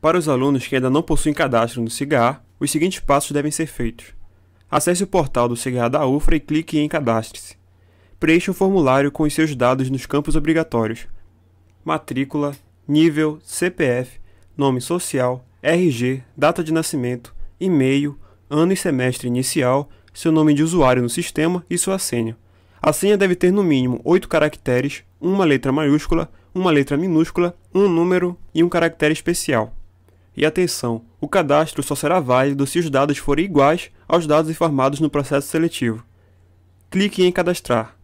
Para os alunos que ainda não possuem cadastro no CIGAR, os seguintes passos devem ser feitos. Acesse o portal do CIGAR da UFRA e clique em Cadastre-se. Preencha o formulário com os seus dados nos campos obrigatórios: matrícula, nível, CPF, nome social, RG, data de nascimento, e-mail, ano e semestre inicial, seu nome de usuário no sistema e sua senha. A senha deve ter no mínimo 8 caracteres, uma letra maiúscula, uma letra minúscula, um número e um caractere especial. E atenção, o cadastro só será válido se os dados forem iguais aos dados informados no processo seletivo. Clique em cadastrar.